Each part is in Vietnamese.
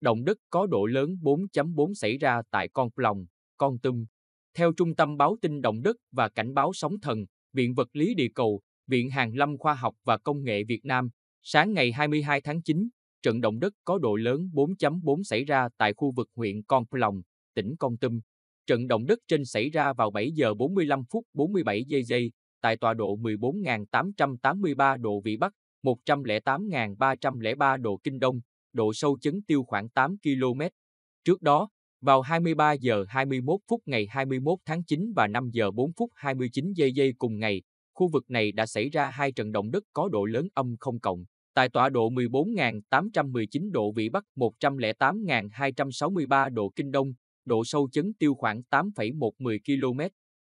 Động đất có độ lớn 4.4 xảy ra tại Con Plong, Con Tum. Theo Trung tâm Báo tin Động đất và Cảnh báo Sóng thần, Viện Vật lý Địa cầu, Viện Hàn lâm Khoa học và Công nghệ Việt Nam, sáng ngày 22 tháng 9, trận động đất có độ lớn 4.4 xảy ra tại khu vực huyện Con Plong, tỉnh Con Tum. Trận động đất trên xảy ra vào 7 giờ 45 phút 47 giây giây tại tọa độ 14.883 độ Vĩ Bắc, 108.303 độ Kinh Đông, độ sâu chấn tiêu khoảng 8 km. Trước đó, vào 23 giờ 21 phút ngày 21 tháng 9 và 5 giờ 4 phút 29 giây giây cùng ngày, khu vực này đã xảy ra hai trận động đất có độ lớn âm không cộng, tại tọa độ 14.819 độ Vĩ Bắc 108.263 độ Kinh Đông, độ sâu chấn tiêu khoảng 8,10 km.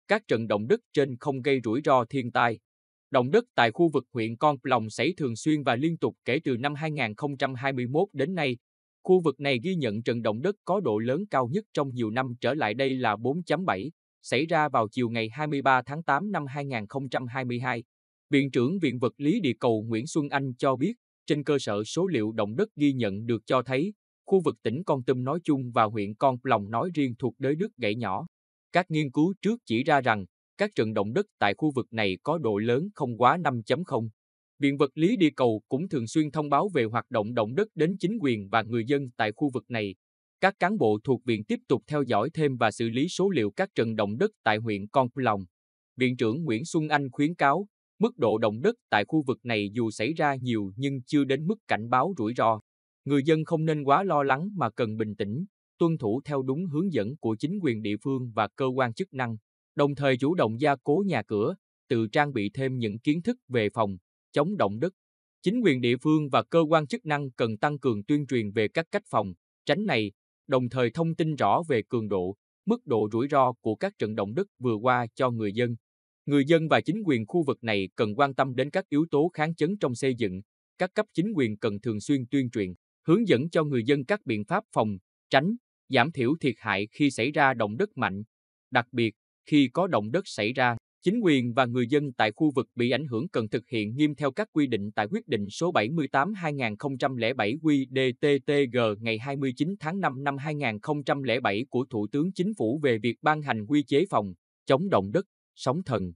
Các trận động đất trên không gây rủi ro thiên tai, Động đất tại khu vực huyện Con Plong xảy thường xuyên và liên tục kể từ năm 2021 đến nay. Khu vực này ghi nhận trận động đất có độ lớn cao nhất trong nhiều năm trở lại đây là 4.7, xảy ra vào chiều ngày 23 tháng 8 năm 2022. Viện trưởng Viện Vật lý Địa cầu Nguyễn Xuân Anh cho biết, trên cơ sở số liệu động đất ghi nhận được cho thấy, khu vực tỉnh Con Tum nói chung và huyện Con Plong nói riêng thuộc đới đất gãy nhỏ. Các nghiên cứu trước chỉ ra rằng, các trận động đất tại khu vực này có độ lớn không quá 5.0. Viện vật lý địa cầu cũng thường xuyên thông báo về hoạt động động đất đến chính quyền và người dân tại khu vực này. Các cán bộ thuộc viện tiếp tục theo dõi thêm và xử lý số liệu các trận động đất tại huyện Con Lòng. Viện trưởng Nguyễn Xuân Anh khuyến cáo, mức độ động đất tại khu vực này dù xảy ra nhiều nhưng chưa đến mức cảnh báo rủi ro. Người dân không nên quá lo lắng mà cần bình tĩnh, tuân thủ theo đúng hướng dẫn của chính quyền địa phương và cơ quan chức năng đồng thời chủ động gia cố nhà cửa, tự trang bị thêm những kiến thức về phòng, chống động đất. Chính quyền địa phương và cơ quan chức năng cần tăng cường tuyên truyền về các cách phòng, tránh này, đồng thời thông tin rõ về cường độ, mức độ rủi ro của các trận động đất vừa qua cho người dân. Người dân và chính quyền khu vực này cần quan tâm đến các yếu tố kháng chấn trong xây dựng, các cấp chính quyền cần thường xuyên tuyên truyền, hướng dẫn cho người dân các biện pháp phòng, tránh, giảm thiểu thiệt hại khi xảy ra động đất mạnh. Đặc biệt, khi có động đất xảy ra, chính quyền và người dân tại khu vực bị ảnh hưởng cần thực hiện nghiêm theo các quy định tại quyết định số 78-2007 QDTTG ngày 29 tháng 5 năm 2007 của Thủ tướng Chính phủ về việc ban hành quy chế phòng, chống động đất, sóng thần,